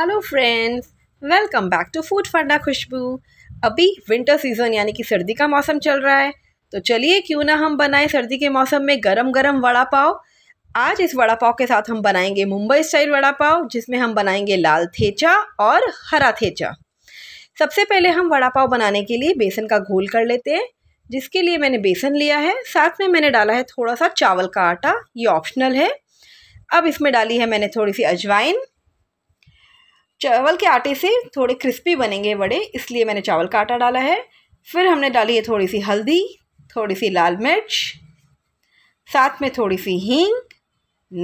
Hello friends welcome back to Food Funda Khushboo अभी winter season यानी कि सर्दी का मौसम चल रहा है तो चलिए क्यों ना हम बनाएं सर्दी के मौसम में गरम गरम वड़ा पाव आज इस वड़ा पाव के साथ हम बनाएंगे मुंबई स्टाइल वड़ा पाव जिसमें हम बनाएंगे लाल थेचा और हरा थेचा सबसे पहले हम वड़ा पाव बनाने के लिए बेसन का घोल कर लेते हैं जिसके लिए मैंने बेसन लिया है साथ में मैंने डाला है थोड़ा सा चावल का आटा ये ऑप्शनल है अब इसमें डाली है मैंने थोड़ी सी अजवाइन चावल के आटे से थोड़े क्रिस्पी बनेंगे बड़े इसलिए मैंने चावल का आटा डाला है फिर हमने डाली है थोड़ी सी हल्दी थोड़ी सी लाल मिर्च साथ में थोड़ी सी हींग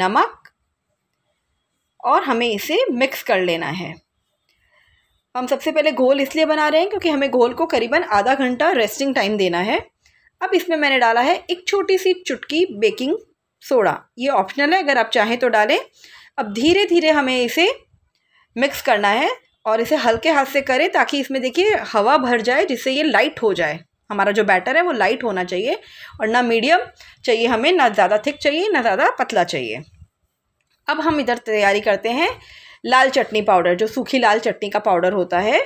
नमक और हमें इसे मिक्स कर लेना है हम सबसे पहले घोल इसलिए बना रहे हैं क्योंकि हमें घोल को करीबन आधा घंटा रेस्टिंग टाइम देना है अब इसमें मैंने डाला है एक छोटी सी चुटकी बेकिंग सोडा ये ऑप्शनल है अगर आप चाहें तो डालें अब धीरे धीरे हमें इसे मिक्स करना है और इसे हल्के हाथ से करें ताकि इसमें देखिए हवा भर जाए जिससे ये लाइट हो जाए हमारा जो बैटर है वो लाइट होना चाहिए और ना मीडियम चाहिए हमें ना ज़्यादा थिक चाहिए ना ज़्यादा पतला चाहिए अब हम इधर तैयारी करते हैं लाल चटनी पाउडर जो सूखी लाल चटनी का पाउडर होता है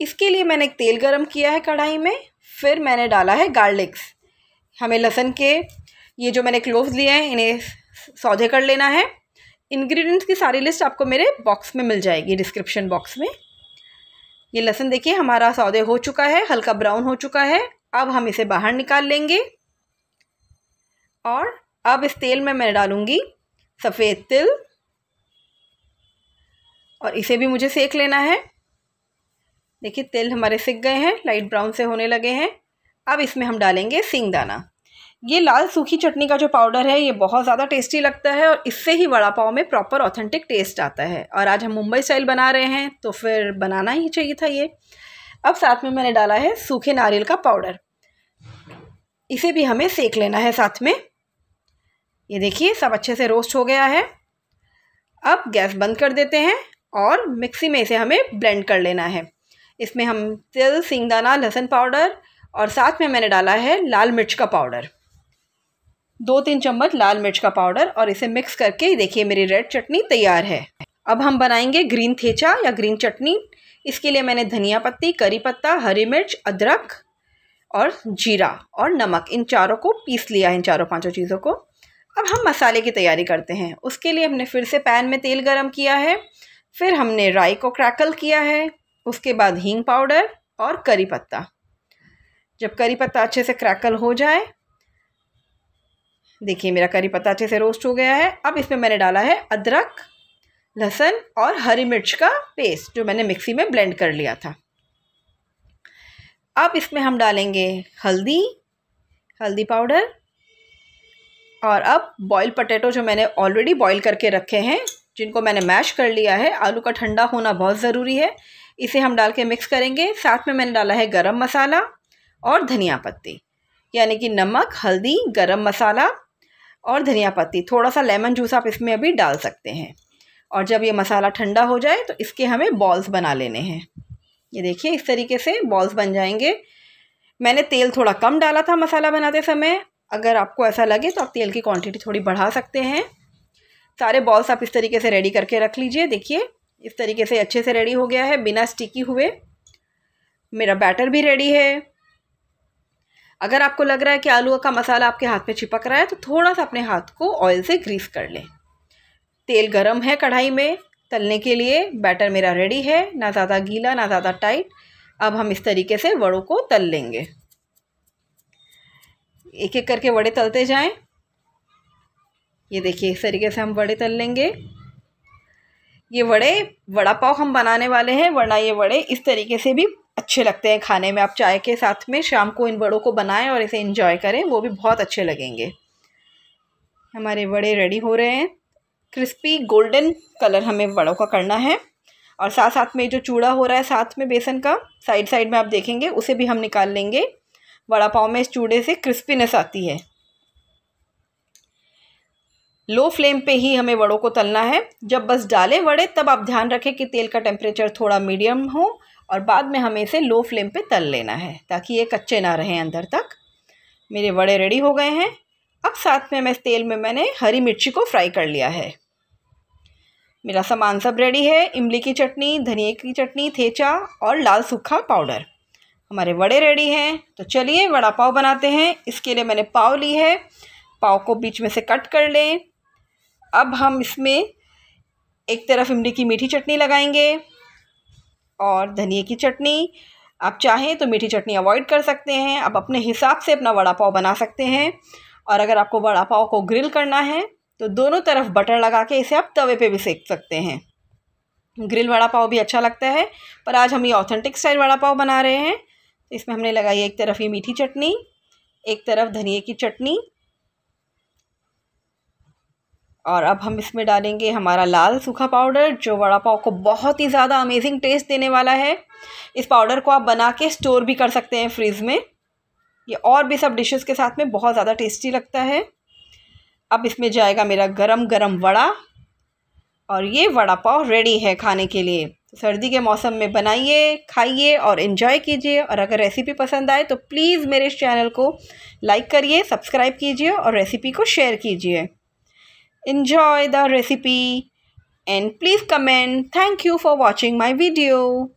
इसके लिए मैंने एक तेल गरम किया है कढ़ाई में फिर मैंने डाला है गार्लिक्स हमें लहसन के ये जो मैंने क्लोव्स लिए हैं इन्हें सौधे कर लेना है इंग्रेडिएंट्स की सारी लिस्ट आपको मेरे बॉक्स में मिल जाएगी डिस्क्रिप्शन बॉक्स में ये लहसुन देखिए हमारा सौदे हो चुका है हल्का ब्राउन हो चुका है अब हम इसे बाहर निकाल लेंगे और अब इस तेल में मैं डालूँगी सफ़ेद तिल और इसे भी मुझे सेक लेना है देखिए तिल हमारे सिक गए हैं लाइट ब्राउन से होने लगे हैं अब इसमें हम डालेंगे सिंगदाना ये लाल सूखी चटनी का जो पाउडर है ये बहुत ज़्यादा टेस्टी लगता है और इससे ही वड़ा पाव में प्रॉपर ऑथेंटिक टेस्ट आता है और आज हम मुंबई स्टाइल बना रहे हैं तो फिर बनाना ही चाहिए था ये अब साथ में मैंने डाला है सूखे नारियल का पाउडर इसे भी हमें सेक लेना है साथ में ये देखिए सब अच्छे से रोस्ट हो गया है अब गैस बंद कर देते हैं और मिक्सी में इसे हमें ब्लेंड कर लेना है इसमें हम तिल सिंगदाना लहसुन पाउडर और साथ में मैंने डाला है लाल मिर्च का पाउडर दो तीन चम्मच लाल मिर्च का पाउडर और इसे मिक्स करके देखिए मेरी रेड चटनी तैयार है अब हम बनाएंगे ग्रीन थेचा या ग्रीन चटनी इसके लिए मैंने धनिया पत्ती करी पत्ता हरी मिर्च अदरक और जीरा और नमक इन चारों को पीस लिया है इन चारों पांचों चीज़ों को अब हम मसाले की तैयारी करते हैं उसके लिए हमने फिर से पैन में तेल गरम किया है फिर हमने राई को क्रैकल किया है उसके बाद हींग पाउडर और करी पत्ता जब करी पत्ता अच्छे से क्रैकल हो जाए देखिए मेरा करी पत्ता अच्छे से रोस्ट हो गया है अब इसमें मैंने डाला है अदरक लहसुन और हरी मिर्च का पेस्ट जो मैंने मिक्सी में ब्लेंड कर लिया था अब इसमें हम डालेंगे हल्दी हल्दी पाउडर और अब बॉयल पटेटो जो मैंने ऑलरेडी बॉयल करके रखे हैं जिनको मैंने मैश कर लिया है आलू का ठंडा होना बहुत ज़रूरी है इसे हम डाल के मिक्स करेंगे साथ में मैंने डाला है गरम मसाला और धनिया पत्ती यानी कि नमक हल्दी गरम मसाला और धनिया पत्ती थोड़ा सा लेमन जूस आप इसमें अभी डाल सकते हैं और जब ये मसाला ठंडा हो जाए तो इसके हमें बॉल्स बना लेने हैं ये देखिए इस तरीके से बॉल्स बन जाएंगे मैंने तेल थोड़ा कम डाला था मसाला बनाते समय अगर आपको ऐसा लगे तो आप तेल की क्वांटिटी थोड़ी बढ़ा सकते हैं सारे बॉल्स आप इस तरीके से रेडी करके रख लीजिए देखिए इस तरीके से अच्छे से रेडी हो गया है बिना स्टिकी हुए मेरा बैटर भी रेडी है अगर आपको लग रहा है कि आलू का मसाला आपके हाथ में चिपक रहा है तो थोड़ा सा अपने हाथ को ऑयल से ग्रीस कर लें तेल गरम है कढ़ाई में तलने के लिए बैटर मेरा रेडी है ना ज़्यादा गीला ना ज़्यादा टाइट अब हम इस तरीके से वड़ों को तल लेंगे एक एक करके वड़े तलते जाएं ये देखिए इस तरीके से हम वड़े तल लेंगे ये वड़े वड़ा पाव हम बनाने वाले हैं वरना ये वड़े इस तरीके से भी अच्छे लगते हैं खाने में आप चाय के साथ में शाम को इन बड़ों को बनाएं और इसे इंजॉय करें वो भी बहुत अच्छे लगेंगे हमारे बड़े रेडी हो रहे हैं क्रिस्पी गोल्डन कलर हमें बड़ों का करना है और साथ साथ में जो चूड़ा हो रहा है साथ में बेसन का साइड साइड में आप देखेंगे उसे भी हम निकाल लेंगे वड़ा पाव में इस चूड़े से क्रिस्पीनेस आती है लो फ्लेम पे ही हमें वड़ों को तलना है जब बस डालें वड़े तब आप ध्यान रखें कि तेल का टेम्परेचर थोड़ा मीडियम हो और बाद में हमें इसे लो फ्लेम पे तल लेना है ताकि ये कच्चे ना रहें अंदर तक मेरे वड़े रेडी हो गए हैं अब साथ में मैं इस तेल में मैंने हरी मिर्ची को फ्राई कर लिया है मेरा सामान सब रेडी है इमली की चटनी धनिए की चटनी थेचा और लाल सूखा पाउडर हमारे वड़े रेडी हैं तो चलिए वड़ा पाव बनाते हैं इसके लिए मैंने पाव ली है पाव को बीच में से कट कर लें अब हम इसमें एक तरफ इमली की मीठी चटनी लगाएंगे और धनिए की चटनी आप चाहें तो मीठी चटनी अवॉइड कर सकते हैं आप अपने हिसाब से अपना वड़ा पाव बना सकते हैं और अगर आपको वड़ा पाव को ग्रिल करना है तो दोनों तरफ बटर लगा के इसे आप तवे पे भी सेक सकते हैं ग्रिल वड़ा पाव भी अच्छा लगता है पर आज हम ये ऑथेंटिक स्टाइल वड़ा पाव बना रहे हैं तो इसमें हमने लगाई एक तरफ ये मीठी चटनी एक तरफ धनिए की चटनी और अब हम इसमें डालेंगे हमारा लाल सूखा पाउडर जो वड़ा पाव को बहुत ही ज़्यादा अमेजिंग टेस्ट देने वाला है इस पाउडर को आप बना के स्टोर भी कर सकते हैं फ्रिज में ये और भी सब डिशेस के साथ में बहुत ज़्यादा टेस्टी लगता है अब इसमें जाएगा मेरा गरम गरम वड़ा और ये वड़ा पाव रेडी है खाने के लिए सर्दी के मौसम में बनाइए खाइए और इन्जॉय कीजिए और अगर रेसिपी पसंद आए तो प्लीज़ मेरे इस चैनल को लाइक करिए सब्सक्राइब कीजिए और रेसिपी को शेयर कीजिए Enjoy the recipe and please comment. Thank you for watching my video.